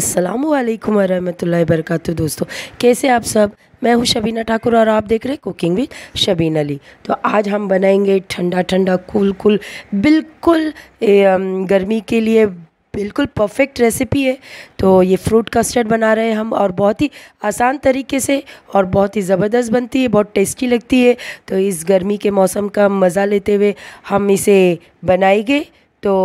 अस्सलाम वालेकुम वरहमतुल्लाहि वबरकatuh दोस्तों कैसे आप सब मैं हूँ शबीना ठाकुर और आप देख रहे हैं कुकिंग विद शबीन अली तो आज हम बनाएंगे ठंडा ठंडा कूल कूल बिल्कुल गर्मी के लिए बिल्कुल परफेक्ट रेसिपी है तो ये फ्रूट कस्टर्ड बना रहे हैं हम और बहुत ही आसान तरीके से और बहुत ही ज़बरदस्त बनती है बहुत टेस्टी लगती है तो इस गर्मी के मौसम का मज़ा लेते हुए हम इसे बनाएंगे तो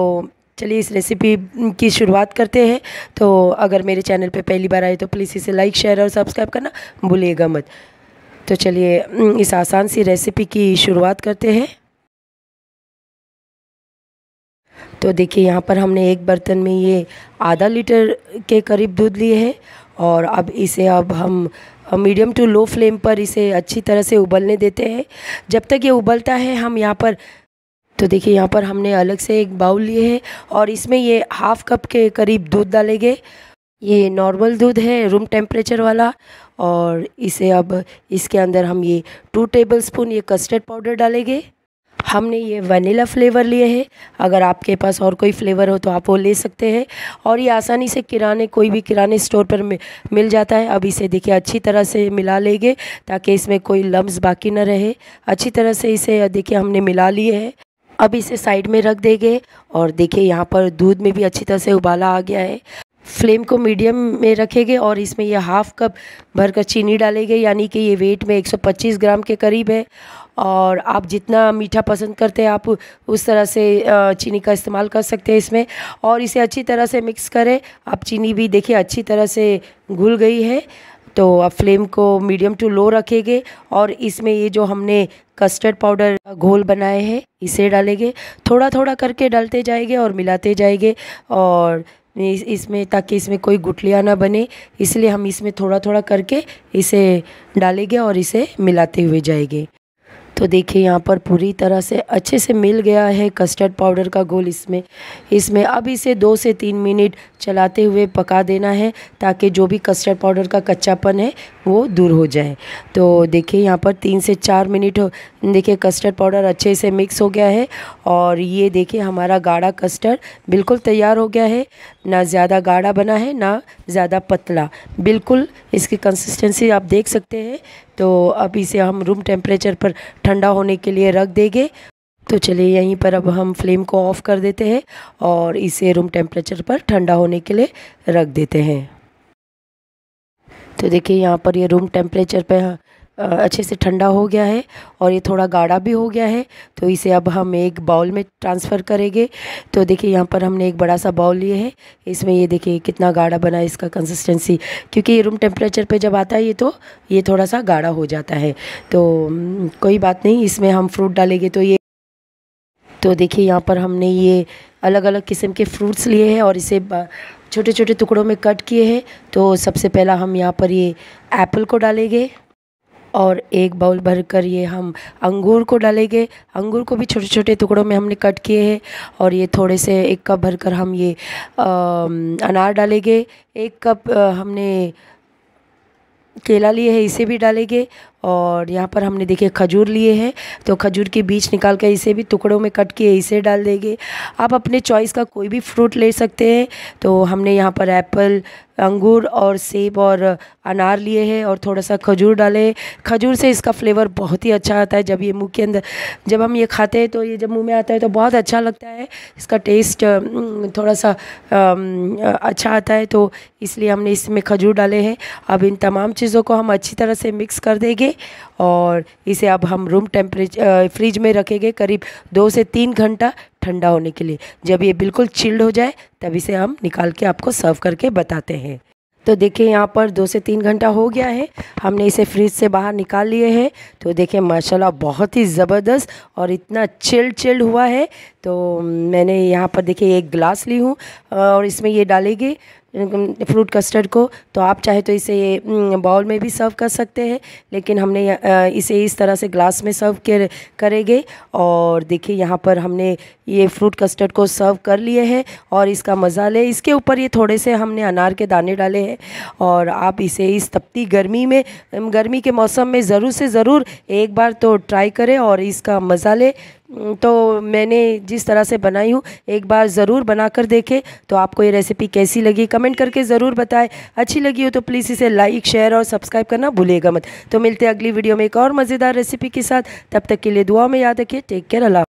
चलिए इस रेसिपी की शुरुआत करते हैं तो अगर मेरे चैनल पे पहली बार आए तो प्लीज़ इसे लाइक शेयर और सब्सक्राइब करना भूलिएगा मत तो चलिए इस आसान सी रेसिपी की शुरुआत करते हैं तो देखिए यहाँ पर हमने एक बर्तन में ये आधा लीटर के करीब दूध लिए है और अब इसे अब हम मीडियम टू लो फ्लेम पर इसे अच्छी तरह से उबलने देते हैं जब तक ये उबलता है हम यहाँ पर तो देखिए यहाँ पर हमने अलग से एक बाउल लिए है और इसमें ये हाफ़ कप के करीब दूध डालेंगे ये नॉर्मल दूध है रूम टेम्परेचर वाला और इसे अब इसके अंदर हम ये टू टेबल स्पून ये कस्टर्ड पाउडर डालेंगे हमने ये वनीला फ्लेवर लिए हैं अगर आपके पास और कोई फ्लेवर हो तो आप वो ले सकते हैं और ये आसानी से किराने कोई भी किराने स्टोर पर मिल जाता है अब इसे देखिए अच्छी तरह से मिला लेंगे ताकि इसमें कोई लम्ब बाकी न रहे अच्छी तरह से इसे देखिए हमने मिला लिए हैं अब इसे साइड में रख देंगे और देखिए यहाँ पर दूध में भी अच्छी तरह से उबाला आ गया है फ्लेम को मीडियम में रखेंगे और इसमें यह हाफ़ कप भरकर चीनी डालेंगे यानी कि ये वेट में 125 ग्राम के करीब है और आप जितना मीठा पसंद करते हैं आप उस तरह से चीनी का इस्तेमाल कर सकते हैं इसमें और इसे अच्छी तरह से मिक्स करें आप चीनी भी देखिए अच्छी तरह से घुल गई है तो अब फ्लेम को मीडियम टू लो रखेंगे और इसमें ये जो हमने कस्टर्ड पाउडर घोल बनाए हैं इसे डालेंगे थोड़ा थोड़ा करके डालते जाएंगे और मिलाते जाएंगे और इसमें ताकि इसमें कोई गुटलियाँ ना बने इसलिए हम इसमें थोड़ा थोड़ा करके इसे डालेंगे और इसे मिलाते हुए जाएंगे तो देखिए यहाँ पर पूरी तरह से अच्छे से मिल गया है कस्टर्ड पाउडर का घोल इसमें इसमें अब इसे दो से तीन मिनट चलाते हुए पका देना है ताकि जो भी कस्टर्ड पाउडर का कच्चापन है वो दूर हो जाए तो देखिए यहाँ पर तीन से चार मिनट हो देखिए कस्टर्ड पाउडर अच्छे से मिक्स हो गया है और ये देखिए हमारा गाढ़ा कस्टर्ड बिल्कुल तैयार हो गया है ना ज़्यादा गाढ़ा बना है ना ज़्यादा पतला बिल्कुल इसकी कंसिस्टेंसी आप देख सकते हैं तो अब इसे हम रूम टेम्परेचर पर ठंडा होने के लिए रख देंगे तो चलिए यहीं पर अब हम फ्लेम को ऑफ़ कर देते हैं और इसे रूम टेम्परेचर पर ठंडा होने के लिए रख देते हैं तो देखिए यहाँ पर ये रूम टेम्परेचर पर अच्छे से ठंडा हो गया है और ये थोड़ा गाढ़ा भी हो गया है तो इसे अब हम एक बाउल में ट्रांसफ़र करेंगे तो देखिए यहाँ पर हमने एक बड़ा सा बाउल लिए है इसमें ये देखिए कितना गाढ़ा बना है इसका कंसिस्टेंसी क्योंकि ये रूम टेम्परेचर पे जब आता है ये तो ये थोड़ा सा गाढ़ा हो जाता है तो कोई बात नहीं इसमें हम फ्रूट डालेंगे तो ये तो देखिए यहाँ पर हमने ये अलग अलग किस्म के फ्रूट्स लिए हैं और इसे छोटे छोटे टुकड़ों में कट किए हैं तो सबसे पहला हम यहाँ पर ये एप्पल को डालेंगे और एक बाउल भर कर ये हम अंगूर को डालेंगे अंगूर को भी छोटे छोटे टुकड़ों में हमने कट किए हैं और ये थोड़े से एक कप भर कर हम ये अनार डालेंगे एक कप हमने केला लिए है इसे भी डालेंगे और यहाँ पर हमने देखिए खजूर लिए हैं तो खजूर के बीज निकाल कर इसे भी टुकड़ों में कट के इसे डाल देंगे आप अपने चॉइस का कोई भी फ्रूट ले सकते हैं तो हमने यहाँ पर एप्पल अंगूर और सेब और अनार लिए हैं और थोड़ा सा खजूर डाले खजूर से इसका फ्लेवर बहुत ही अच्छा आता है जब ये मुँह के अंदर जब हम ये खाते हैं तो ये जब मुँह में आता है तो बहुत अच्छा लगता है इसका टेस्ट हम्म, थोड़ा सा अच्छा आता है तो इसलिए हमने इसमें खजूर डाले हैं अब इन तमाम चीज़ों चीज़ों को हम अच्छी तरह से मिक्स कर देंगे और इसे अब हम रूम टेम्परेच फ्रिज में रखेंगे करीब दो से तीन घंटा ठंडा होने के लिए जब ये बिल्कुल चिल्ड हो जाए तब इसे हम निकाल के आपको सर्व करके बताते हैं तो देखिए यहाँ पर दो से तीन घंटा हो गया है हमने इसे फ्रिज से बाहर निकाल लिए हैं तो देखिए माशाल्लाह बहुत ही ज़बरदस्त और इतना चिल्ड चिल्ड हुआ है तो मैंने यहाँ पर देखिए एक गिलास ली हूँ और इसमें ये डालेंगे फ्रूट कस्टर्ड को तो आप चाहे तो इसे बाउल में भी सर्व कर सकते हैं लेकिन हमने इसे इस तरह से ग्लास में सर्व कर करेंगे और देखिए यहाँ पर हमने ये फ्रूट कस्टर्ड को सर्व कर लिए हैं और इसका मज़ा ले इसके ऊपर ये थोड़े से हमने अनार के दाने डाले हैं और आप इसे इस तपती गर्मी में गर्मी के मौसम में ज़रूर से ज़रूर एक बार तो ट्राई करें और इसका मज़ा ले हम्म, तो मैंने जिस तरह से बनाई हूँ एक बार ज़रूर बना कर देखें तो आपको ये रेसिपी कैसी लगी कमेंट करके ज़रूर बताएं अच्छी लगी हो तो प्लीज़ इसे लाइक शेयर और सब्सक्राइब करना भूलेगा मत तो मिलते हैं अगली वीडियो में एक और मज़ेदार रेसिपी के साथ तब तक के लिए दुआ में याद रखिए टेक केयर अल्लाह